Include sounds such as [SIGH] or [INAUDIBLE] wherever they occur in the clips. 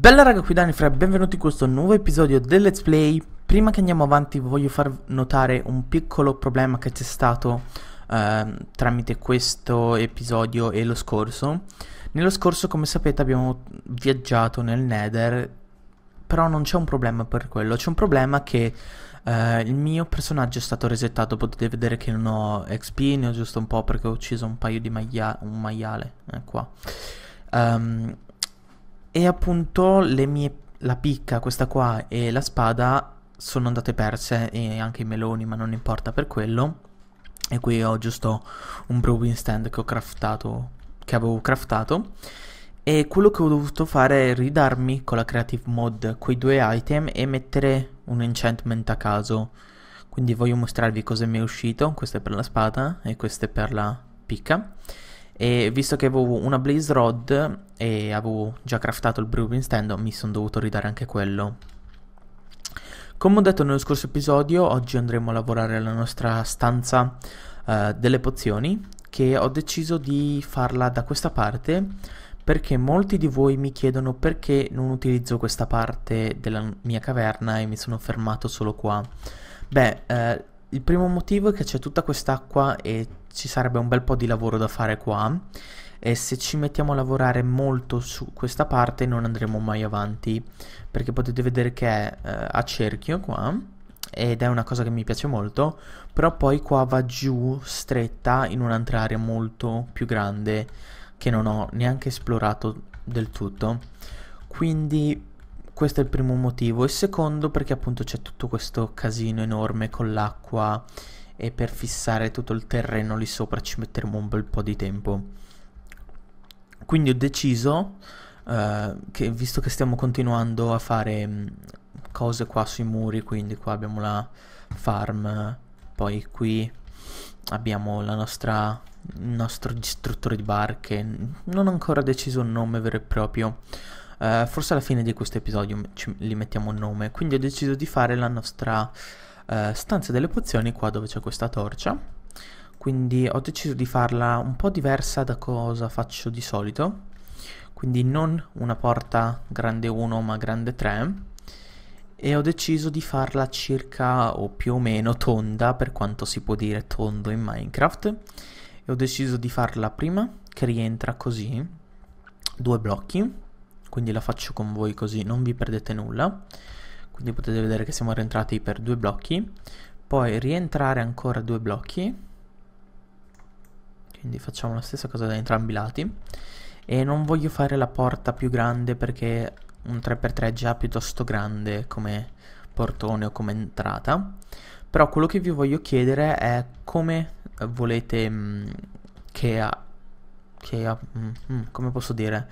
Bella raga qui Dani Fra benvenuti in questo nuovo episodio del Let's Play Prima che andiamo avanti voglio far notare un piccolo problema che c'è stato eh, tramite questo episodio e lo scorso Nello scorso come sapete abbiamo viaggiato nel Nether Però non c'è un problema per quello, c'è un problema che eh, il mio personaggio è stato resettato Potete vedere che non ho XP, ne ho giusto un po' perché ho ucciso un paio di maia un maiale eh, qua um, e appunto mie, la picca, questa qua, e la spada sono andate perse, e anche i meloni, ma non importa per quello. E qui ho giusto un brewing stand che ho craftato, che avevo craftato. E quello che ho dovuto fare è ridarmi con la creative mod quei due item e mettere un enchantment a caso. Quindi voglio mostrarvi cosa mi è uscito, questo è per la spada e questo è per la picca. E visto che avevo una Blaze Rod e avevo già craftato il Brewing Stand, mi sono dovuto ridare anche quello. Come ho detto nello scorso episodio, oggi andremo a lavorare alla nostra stanza uh, delle pozioni, che ho deciso di farla da questa parte perché molti di voi mi chiedono perché non utilizzo questa parte della mia caverna e mi sono fermato solo qua. Beh, eh, il primo motivo è che c'è tutta quest'acqua e ci sarebbe un bel po' di lavoro da fare qua e se ci mettiamo a lavorare molto su questa parte non andremo mai avanti perché potete vedere che è eh, a cerchio qua ed è una cosa che mi piace molto però poi qua va giù stretta in un'altra area molto più grande che non ho neanche esplorato del tutto quindi questo è il primo motivo. Il secondo perché appunto c'è tutto questo casino enorme con l'acqua e per fissare tutto il terreno lì sopra ci metteremo un bel po' di tempo. Quindi ho deciso eh, che visto che stiamo continuando a fare mm, cose qua sui muri, quindi qua abbiamo la farm, poi qui abbiamo la nostra, il nostro distruttore di barche, non ho ancora deciso un nome vero e proprio Uh, forse alla fine di questo episodio ci, li mettiamo un nome. Quindi ho deciso di fare la nostra uh, stanza delle pozioni qua dove c'è questa torcia. Quindi ho deciso di farla un po' diversa da cosa faccio di solito. Quindi non una porta grande 1 ma grande 3. E ho deciso di farla circa o più o meno tonda, per quanto si può dire tondo in Minecraft. E ho deciso di farla prima, che rientra così, due blocchi quindi la faccio con voi così non vi perdete nulla quindi potete vedere che siamo rientrati per due blocchi poi rientrare ancora due blocchi quindi facciamo la stessa cosa da entrambi i lati e non voglio fare la porta più grande perché un 3x3 è già piuttosto grande come portone o come entrata però quello che vi voglio chiedere è come volete mh, mm, che, a, che a, mh, mm, mh, mm, come posso dire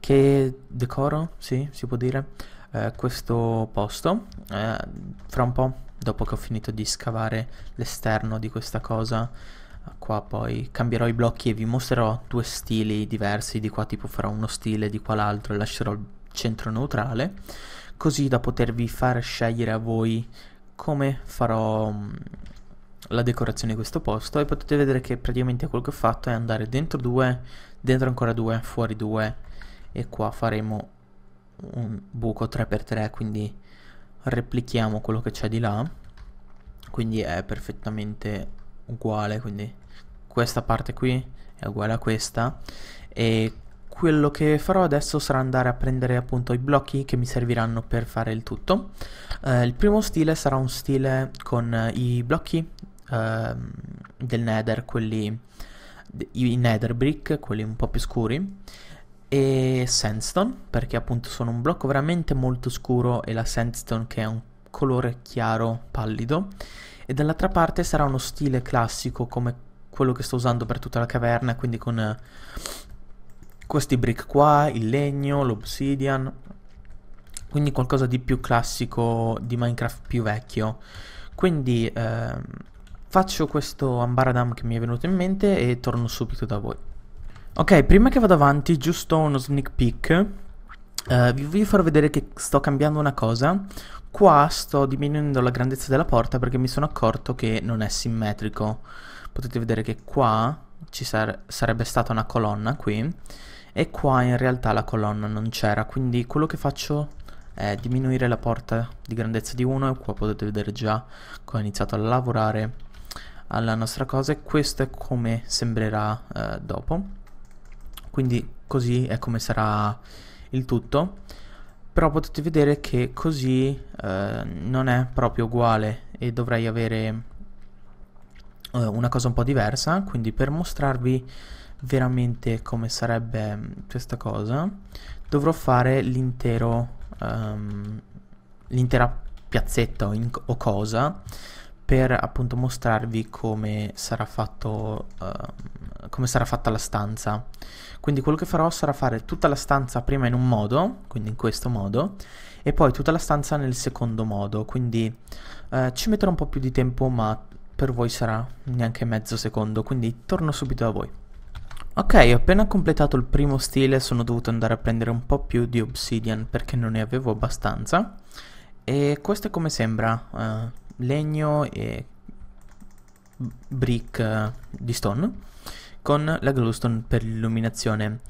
che decoro, sì, si può dire, eh, questo posto. Eh, fra un po', dopo che ho finito di scavare l'esterno di questa cosa, qua poi cambierò i blocchi e vi mostrerò due stili diversi, di qua tipo farò uno stile, di qua l'altro e lascerò il centro neutrale, così da potervi far scegliere a voi come farò mm, la decorazione di questo posto e potete vedere che praticamente quello che ho fatto è andare dentro due, dentro ancora due, fuori due e qua faremo un buco 3x3 quindi replichiamo quello che c'è di là quindi è perfettamente uguale quindi questa parte qui è uguale a questa e quello che farò adesso sarà andare a prendere appunto i blocchi che mi serviranno per fare il tutto eh, il primo stile sarà un stile con eh, i blocchi eh, del nether quelli i nether brick quelli un po' più scuri e sandstone perché appunto sono un blocco veramente molto scuro e la sandstone che è un colore chiaro pallido e dall'altra parte sarà uno stile classico come quello che sto usando per tutta la caverna quindi con eh, questi brick qua, il legno, l'obsidian quindi qualcosa di più classico di Minecraft più vecchio quindi eh, faccio questo ambaradam che mi è venuto in mente e torno subito da voi Ok, prima che vado avanti, giusto uno sneak peek, eh, vi voglio far vedere che sto cambiando una cosa. Qua sto diminuendo la grandezza della porta perché mi sono accorto che non è simmetrico. Potete vedere che qua ci sare sarebbe stata una colonna qui e qua in realtà la colonna non c'era, quindi quello che faccio è diminuire la porta di grandezza di 1 e qua potete vedere già che ho iniziato a lavorare alla nostra cosa e questo è come sembrerà eh, dopo quindi così è come sarà il tutto però potete vedere che così eh, non è proprio uguale e dovrei avere eh, una cosa un po' diversa quindi per mostrarvi veramente come sarebbe mm, questa cosa dovrò fare l'intero um, l'intera piazzetta o, o cosa per appunto mostrarvi come sarà, fatto, uh, come sarà fatta la stanza. Quindi quello che farò sarà fare tutta la stanza prima in un modo, quindi in questo modo, e poi tutta la stanza nel secondo modo, quindi uh, ci metterò un po' più di tempo, ma per voi sarà neanche mezzo secondo, quindi torno subito da voi. Ok, ho appena completato il primo stile, sono dovuto andare a prendere un po' più di obsidian perché non ne avevo abbastanza. E questo è come sembra, uh, legno e brick eh, di stone con la glowstone per l'illuminazione.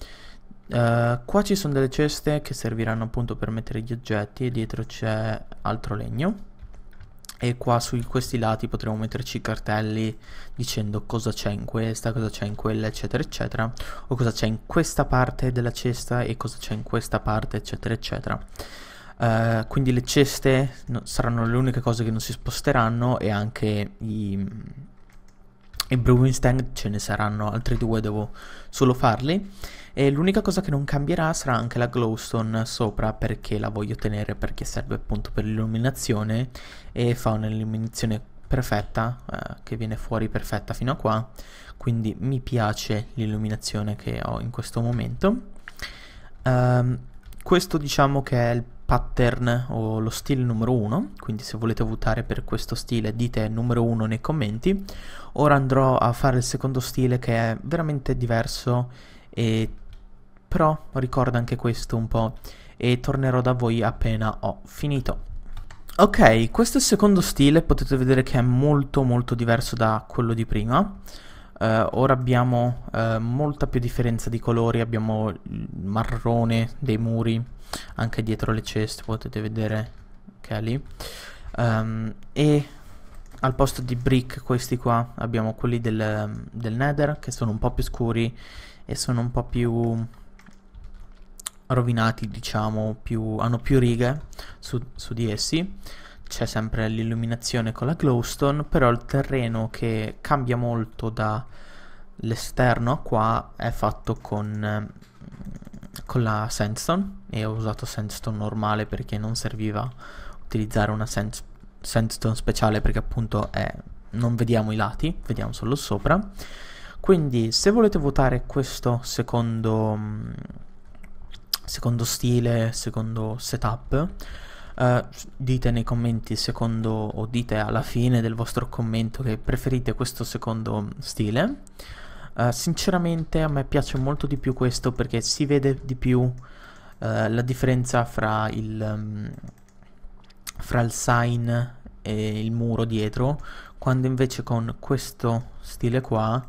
Uh, qua ci sono delle ceste che serviranno appunto per mettere gli oggetti e dietro c'è altro legno e qua su questi lati potremo metterci cartelli dicendo cosa c'è in questa, cosa c'è in quella eccetera eccetera o cosa c'è in questa parte della cesta e cosa c'è in questa parte eccetera eccetera Uh, quindi le ceste no, saranno le uniche cose che non si sposteranno e anche i, i brewing stand ce ne saranno altri due, devo solo farli. E l'unica cosa che non cambierà sarà anche la glowstone sopra perché la voglio tenere perché serve appunto per l'illuminazione e fa un'illuminazione perfetta eh, che viene fuori perfetta fino a qua quindi mi piace l'illuminazione che ho in questo momento um, questo diciamo che è il pattern o lo stile numero 1, quindi se volete votare per questo stile dite numero 1 nei commenti. Ora andrò a fare il secondo stile che è veramente diverso e però ricorda anche questo un po' e tornerò da voi appena ho finito. Ok, questo è il secondo stile, potete vedere che è molto molto diverso da quello di prima. Uh, ora abbiamo uh, molta più differenza di colori, abbiamo il marrone dei muri, anche dietro le ceste potete vedere che è lì um, e al posto di brick questi qua abbiamo quelli del, del nether che sono un po' più scuri e sono un po' più rovinati diciamo più, hanno più righe su, su di essi c'è sempre l'illuminazione con la glowstone però il terreno che cambia molto dall'esterno a qua è fatto con con la sandstone e ho usato sandstone normale perché non serviva utilizzare una sand, sandstone speciale perché appunto è, non vediamo i lati, vediamo solo sopra. Quindi se volete votare questo secondo, secondo stile, secondo setup, Uh, dite nei commenti secondo o dite alla fine del vostro commento che preferite questo secondo stile eh, sinceramente a me piace molto di più questo perché si vede di più uh, la differenza fra il, um, fra il sign e il muro dietro, quando invece con questo stile qua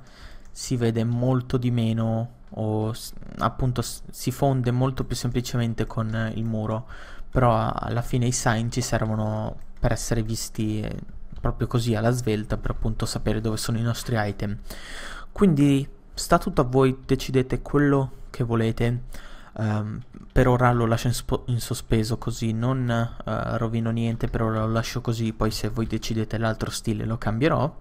si vede molto di meno o appunto si fonde molto più semplicemente con il muro però alla fine i sign ci servono per essere visti eh, proprio così alla svelta per appunto sapere dove sono i nostri item quindi sta tutto a voi, decidete quello che volete. Um, per ora lo lascio in, in sospeso così non uh, rovino niente, per ora lo lascio così, poi se voi decidete l'altro stile lo cambierò.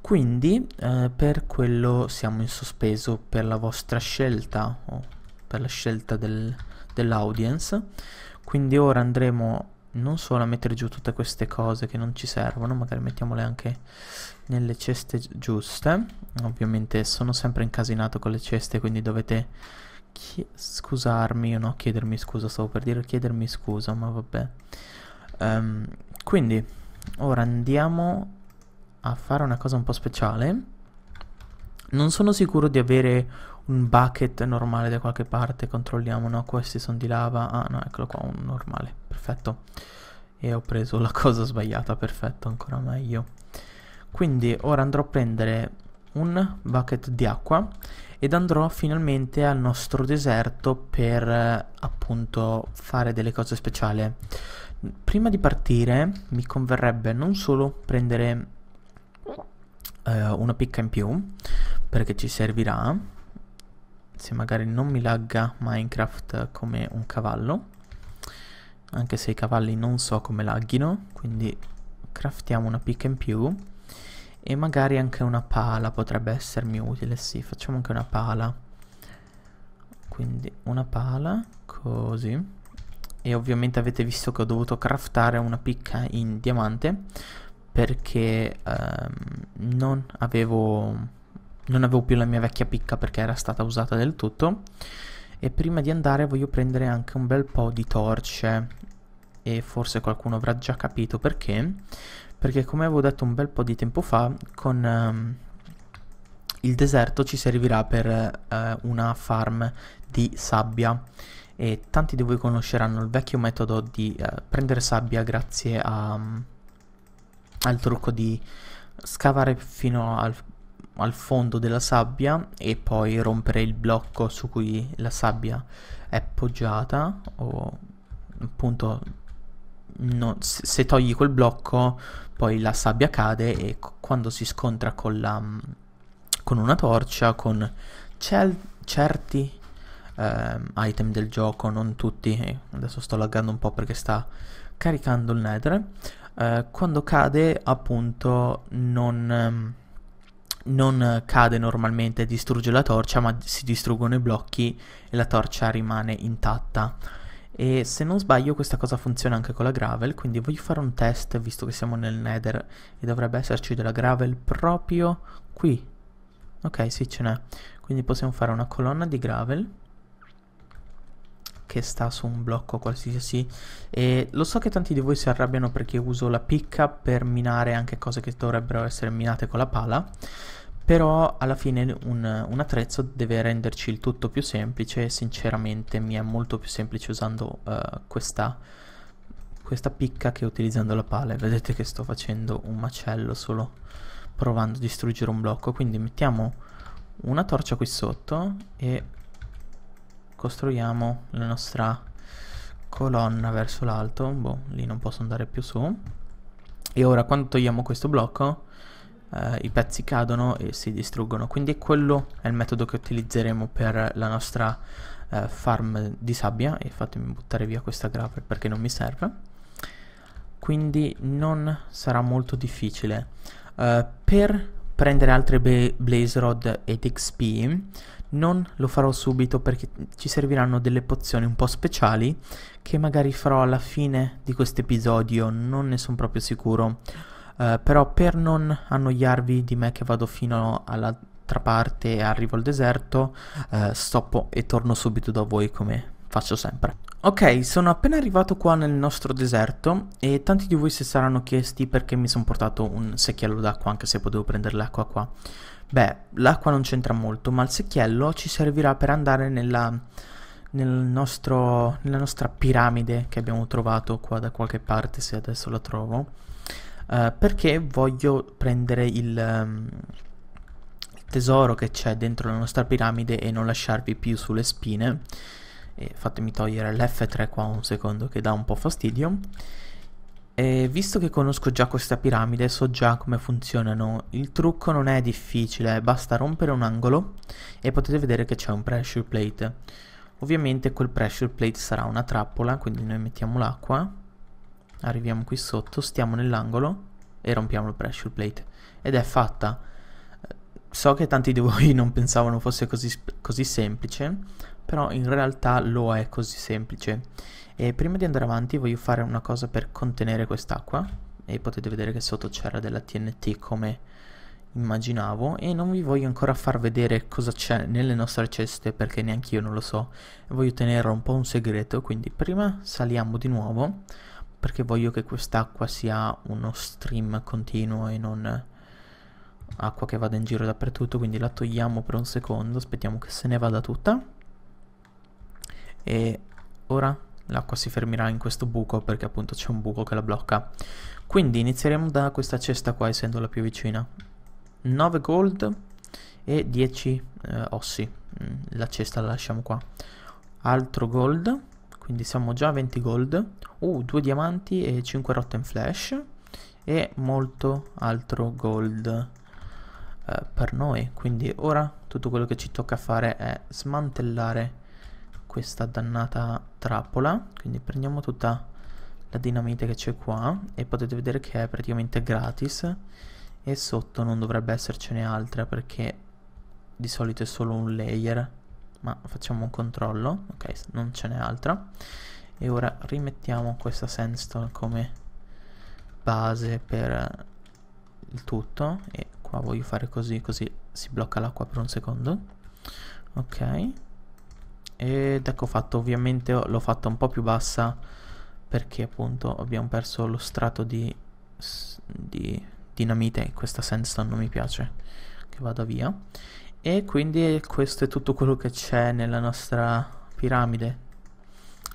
Quindi uh, per quello siamo in sospeso per la vostra scelta o per la scelta del, dell'audience. Quindi ora andremo non solo a mettere giù tutte queste cose che non ci servono, magari mettiamole anche nelle ceste giuste. Ovviamente sono sempre incasinato con le ceste, quindi dovete scusarmi, o no, chiedermi scusa, stavo per dire chiedermi scusa, ma vabbè. Um, quindi, ora andiamo a fare una cosa un po' speciale. Non sono sicuro di avere un bucket normale da qualche parte, controlliamo, no, questi sono di lava, ah no, eccolo qua, un normale, perfetto, e ho preso la [LAUGHS] cosa sbagliata, perfetto, ancora meglio. Quindi ora andrò a prendere un bucket di acqua ed andrò finalmente al nostro deserto per appunto fare delle cose speciali. Prima di partire mi converrebbe non solo prendere eh, una picca in più perché ci servirà se magari non mi lagga Minecraft come un cavallo anche se i cavalli non so come lagghino quindi craftiamo una picca in più e magari anche una pala potrebbe essermi utile sì facciamo anche una pala quindi una pala così e ovviamente avete visto che ho dovuto craftare una picca in diamante perché ehm, non avevo non avevo più la mia vecchia picca perché era stata usata del tutto e prima di andare voglio prendere anche un bel po' di torce e forse qualcuno avrà già capito perché perché come avevo detto un bel po' di tempo fa con um, il deserto ci servirà per uh, una farm di sabbia e tanti di voi conosceranno il vecchio metodo di uh, prendere sabbia grazie a, um, al trucco di scavare fino al al fondo della sabbia e poi rompere il blocco su cui la sabbia è poggiata o appunto no, se togli quel blocco poi la sabbia cade e quando si scontra con, la, mm, con una torcia con cel- certi eh, item del gioco non tutti eh, adesso sto laggando un po' perché sta caricando il nether eh, quando cade appunto non ehm, non cade normalmente e distrugge la torcia, ma si distruggono i blocchi e la torcia rimane intatta. E se non sbaglio questa cosa funziona anche con la gravel, quindi voglio fare un test visto che siamo nel nether e dovrebbe esserci della gravel proprio qui. Ok, sì ce n'è. Quindi possiamo fare una colonna di gravel che sta su un blocco qualsiasi e lo so che tanti di voi si arrabbiano perché uso la picca per minare anche cose che dovrebbero essere minate con la pala però alla fine un, un, attrezzo deve renderci il tutto più semplice e sinceramente mi è molto più semplice usando uh, questa, questa picca che utilizzando la pala vedete che sto facendo un macello solo provando a distruggere un blocco quindi mettiamo una torcia qui sotto e costruiamo la nostra colonna verso l'alto, boh, lì non posso andare più su. E ora quando togliamo questo blocco eh, i pezzi cadono e si distruggono, quindi quello è il metodo che utilizzeremo per la nostra eh, farm di sabbia e fatemi buttare via questa grapher perché non mi serve. Quindi non sarà molto difficile. Eh, per prendere altre blaze rod ed XP non lo farò subito perché ci serviranno delle pozioni un po' speciali che magari farò alla fine di questo episodio, non ne sono proprio sicuro. Uh, però per non annoiarvi di me che vado fino all'altra parte e arrivo al deserto, uh, stoppo e torno subito da voi come faccio sempre. Ok, sono appena arrivato qua nel nostro deserto e tanti di voi si saranno chiesti perché mi sono portato un secchiello d'acqua anche se potevo prendere l'acqua qua. Beh, l'acqua non c'entra molto, ma il secchiello ci servirà per andare nella, nel nostro, nella nostra piramide che abbiamo trovato qua da qualche parte, se adesso la trovo, eh, perché voglio prendere il, um, il tesoro che c'è dentro la nostra piramide e non lasciarvi più sulle spine. E fatemi togliere l'F3 qua un secondo che dà un po' fastidio. E visto che conosco già questa piramide, so già come funzionano, il trucco non è difficile, basta rompere un angolo e potete vedere che c'è un pressure plate. Ovviamente quel pressure plate sarà una trappola, quindi noi mettiamo l'acqua, arriviamo qui sotto, stiamo nell'angolo e rompiamo il pressure plate. Ed è fatta. So che tanti di voi non pensavano fosse così, così semplice, però in realtà lo è così semplice. E prima di andare avanti voglio fare una cosa per contenere quest'acqua e potete vedere che sotto c'era della TNT come immaginavo e non vi voglio ancora far vedere cosa c'è nelle nostre ceste perché neanche io non lo so voglio tenerlo un po' un segreto quindi prima saliamo di nuovo perché voglio che quest'acqua sia uno stream continuo e non acqua che vada in giro dappertutto quindi la togliamo per un secondo aspettiamo che se ne vada tutta e ora l'acqua si fermerà in questo buco perché appunto c'è un buco che la blocca quindi inizieremo da questa cesta qua essendo la più vicina 9 gold e 10 eh, ossi mm, la cesta la lasciamo qua altro gold quindi siamo già a 20 gold uh, 2 diamanti e 5 rotten flash e molto altro gold eh, per noi quindi ora tutto quello che ci tocca fare è smantellare questa dannata trappola quindi prendiamo tutta la dinamite che c'è qua e potete vedere che è praticamente gratis e sotto non dovrebbe essercene altra perché di solito è solo un layer ma facciamo un controllo ok non ce n'è altra e ora rimettiamo questa sandstone come base per il tutto e qua voglio fare così così si blocca l'acqua per un secondo ok ed ecco fatto ovviamente l'ho fatta un po' più bassa perché appunto abbiamo perso lo strato di, di dinamite questa sandstone non mi piace che vada via e quindi questo è tutto quello che c'è nella nostra piramide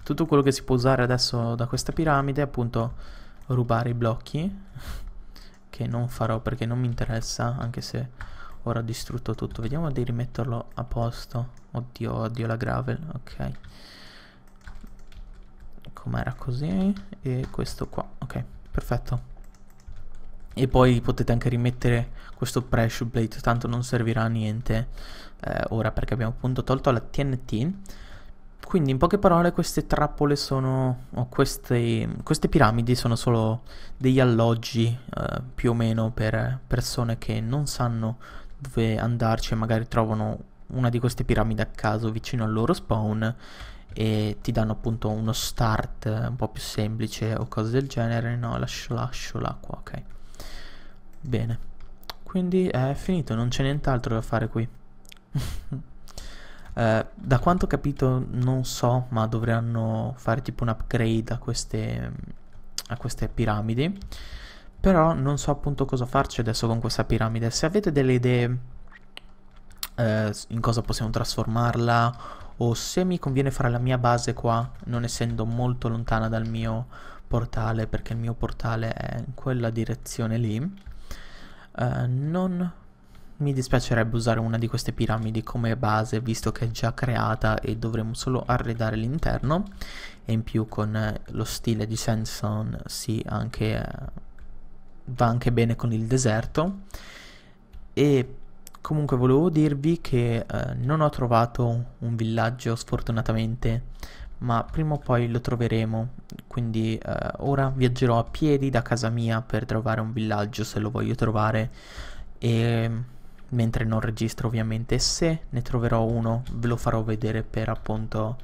tutto quello che si può usare adesso da questa piramide è appunto rubare i blocchi che non farò perché non mi interessa anche se Ora ho distrutto tutto. Vediamo di rimetterlo a posto. Oddio, oddio la gravel. Ok. Com'era così. E questo qua. Ok, perfetto. E poi potete anche rimettere questo pressure plate, tanto non servirà a niente eh, ora perché abbiamo appunto tolto la TNT. Quindi in poche parole queste trappole sono, o queste, queste piramidi sono solo degli alloggi eh, più o meno per persone che non sanno dove andarci e magari trovano una di queste piramidi a caso vicino al loro spawn e ti danno appunto uno start eh, un po' più semplice o cose del genere no lascio lascio l'acqua ok bene quindi è finito non c'è nient'altro da fare qui [LAUGHS] eh, da quanto ho capito non so ma dovranno fare tipo un upgrade a queste a queste piramidi però non so appunto cosa farci adesso con questa piramide. Se avete delle idee eh, in cosa possiamo trasformarla o se mi conviene fare la mia base qua, non essendo molto lontana dal mio portale, perché il mio portale è in quella direzione lì, eh, non mi dispiacerebbe usare una di queste piramidi come base visto che è già creata e dovremmo solo arredare l'interno e in più con lo stile di Sandstone si sì, anche eh, va anche bene con il deserto e comunque volevo dirvi che eh, non ho trovato un villaggio sfortunatamente ma prima o poi lo troveremo quindi eh, ora viaggerò a piedi da casa mia per trovare un villaggio se lo voglio trovare e mentre non registro ovviamente se ne troverò uno ve lo farò vedere per appunto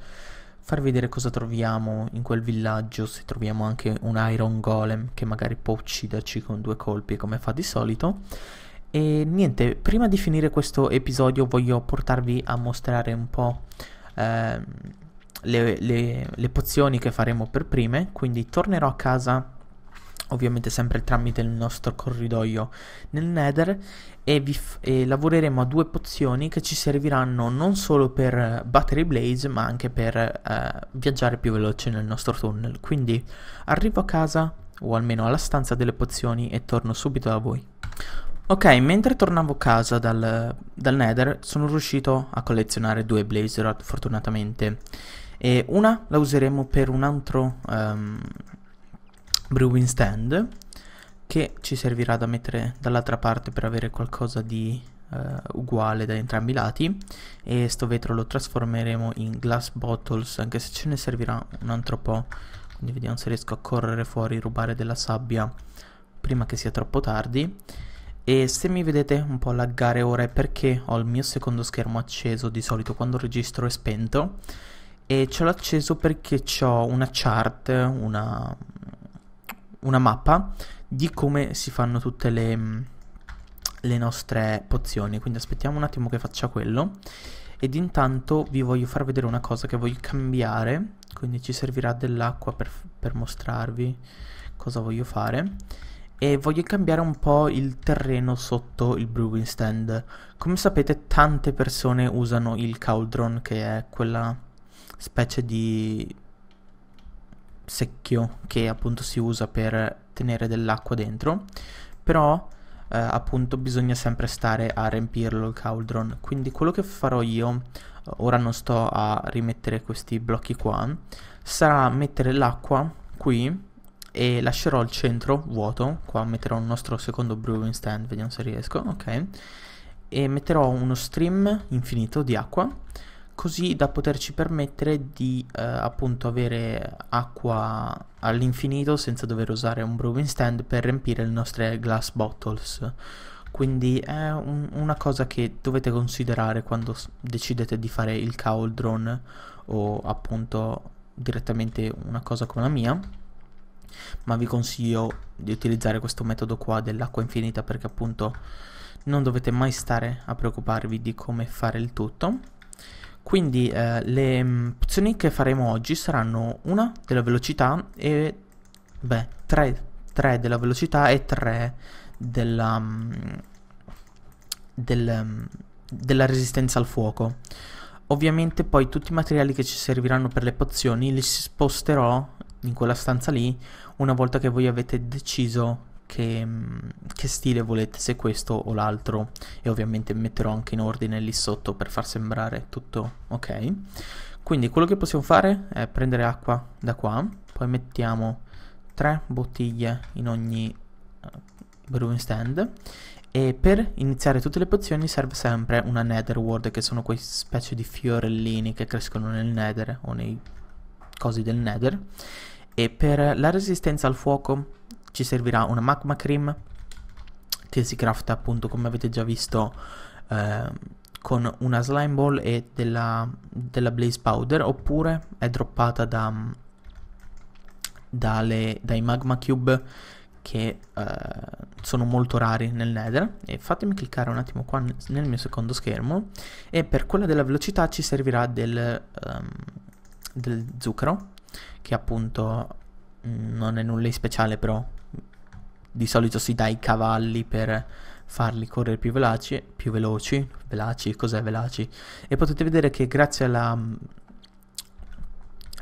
far vedere cosa troviamo in quel villaggio, se troviamo anche un Iron Golem che magari può ucciderci con due colpi come fa di solito. E niente, prima di finire questo episodio voglio portarvi a mostrare un po' ehm, le, le, le pozioni che faremo per prime, quindi tornerò a casa ovviamente sempre tramite il nostro corridoio nel nether e, e, lavoreremo a due pozioni che ci serviranno non solo per eh, battere i blaze ma anche per eh, viaggiare più veloce nel nostro tunnel quindi arrivo a casa o almeno alla stanza delle pozioni e torno subito da voi Ok, mentre tornavo a casa dal, dal nether sono riuscito a collezionare due blaze rod fortunatamente e una la useremo per un altro um, brewing stand che ci servirà da mettere dall'altra parte per avere qualcosa di eh, uguale da entrambi i lati e sto vetro lo trasformeremo in glass bottles anche se ce ne servirà un altro po' quindi vediamo se riesco a correre fuori rubare della sabbia prima che sia troppo tardi e se mi vedete un po' laggare ora è perché ho il mio secondo schermo acceso di solito quando registro è spento e ce l'ho acceso perché ho una chart, una, una mappa di come si fanno tutte le, mm, le nostre pozioni. Quindi aspettiamo un attimo che faccia quello. Ed intanto vi voglio far vedere una cosa che voglio cambiare. Quindi ci servirà dell'acqua per, per mostrarvi cosa voglio fare e voglio cambiare un po' il terreno sotto il brewing stand. Come sapete tante persone usano il cauldron che è quella specie di secchio che appunto si usa per tenere dell'acqua dentro, però eh, appunto bisogna sempre stare a riempirlo il cauldron. Quindi quello che farò io, ora non sto a rimettere questi blocchi qua, sarà mettere l'acqua qui e lascerò il centro vuoto, qua metterò il nostro secondo brewing stand, vediamo se riesco, ok, e metterò uno stream infinito di acqua così da poterci permettere di eh, appunto avere acqua all'infinito senza dover usare un brewing stand per riempire le nostre glass bottles quindi è un, una cosa che dovete considerare quando decidete di fare il cauldron o appunto direttamente una cosa come la mia ma vi consiglio di utilizzare questo metodo qua dell'acqua infinita perché appunto non dovete mai stare a preoccuparvi di come fare il tutto quindi eh, le mm, pozioni che faremo oggi saranno una della velocità e... beh, 3, 3 della velocità e 3 della... Mm, del, mm, della resistenza al fuoco. Ovviamente poi tutti i materiali che ci serviranno per le pozioni li sposterò in quella stanza lì una volta che voi avete deciso che, che stile volete, se questo o l'altro e ovviamente metterò anche in ordine lì sotto per far sembrare tutto ok. Quindi quello che possiamo fare è prendere acqua da qua, poi mettiamo tre bottiglie in ogni eh, brewing stand e per iniziare tutte le pozioni serve sempre una nether ward che sono quei specie di fiorellini che crescono nel nether o nei cosi del nether e per la resistenza al fuoco ci servirà una magma cream che si crafta appunto come avete già visto eh, con una slime ball e della, della blaze powder oppure è droppata da, dalle, dai magma cube che eh, sono molto rari nel nether e fatemi cliccare un attimo qua nel mio secondo schermo e per quella della velocità ci servirà del, um, del zucchero che appunto mm, non è nulla di speciale però di solito si dà i cavalli per farli correre più veloci, più veloci, veloci, cos'è veloci? E potete vedere che grazie alla, mm,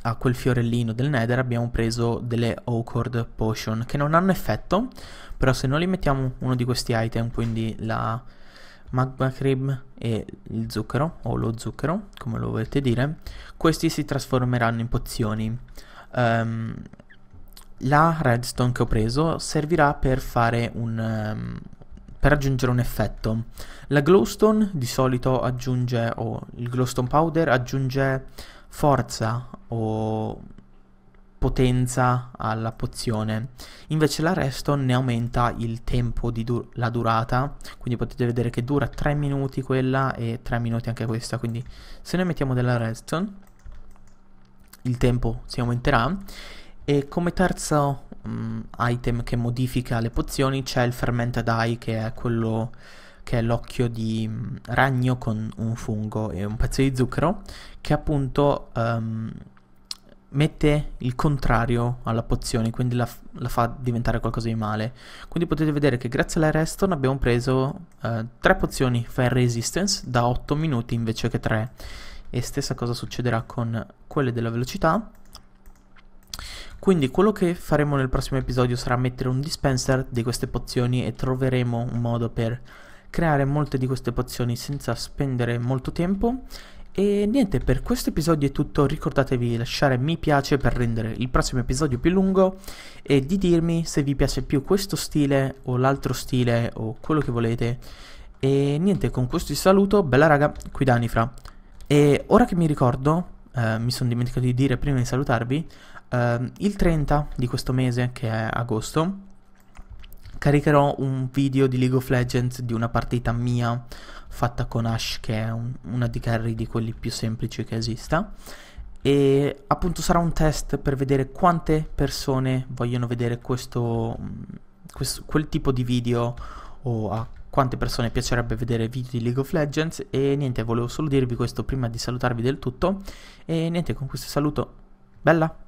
a quel fiorellino del nether abbiamo preso delle awkward potion che non hanno effetto, però se non li mettiamo uno di questi item, quindi la magma crib e il zucchero, o lo zucchero, come lo volete dire, questi si trasformeranno in pozioni. Um, la redstone che ho preso servirà per fare un... Um, per aggiungere un effetto. La glowstone di solito aggiunge, o il glowstone powder aggiunge forza o potenza alla pozione. Invece la redstone ne aumenta il tempo di du la durata, quindi potete vedere che dura 3 minuti quella e 3 minuti anche questa, quindi se noi mettiamo della redstone il tempo si aumenterà e come terzo um, item che modifica le pozioni c'è il Fermented Eye che è quello che è l'occhio di mm, ragno con un fungo e un pezzo di zucchero che appunto um, mette il contrario alla pozione, quindi la, la, fa diventare qualcosa di male. Quindi potete vedere che grazie alla Reston abbiamo preso eh, 3 pozioni Fire Resistance da 8 minuti invece che 3. E stessa cosa succederà con quelle della velocità quindi quello che faremo nel prossimo episodio sarà mettere un dispenser di queste pozioni e troveremo un modo per creare molte di queste pozioni senza spendere molto tempo. E niente, per questo episodio è tutto, ricordatevi di lasciare mi piace per rendere il prossimo episodio più lungo e di dirmi se vi piace più questo stile o l'altro stile o quello che volete. E niente, con questo vi saluto, bella raga, qui Danifra. E ora che mi ricordo, eh, mi sono dimenticato di dire prima di salutarvi, Uh, il 30 di questo mese, che è agosto, caricherò un video di League of Legends di una partita mia fatta con Ash, che è un, una di carry di quelli più semplici che esista. E appunto sarà un test per vedere quante persone vogliono vedere questo, questo quel tipo di video o a quante persone piacerebbe vedere video di League of Legends e niente, volevo solo dirvi questo prima di salutarvi del tutto e niente, con questo saluto, bella!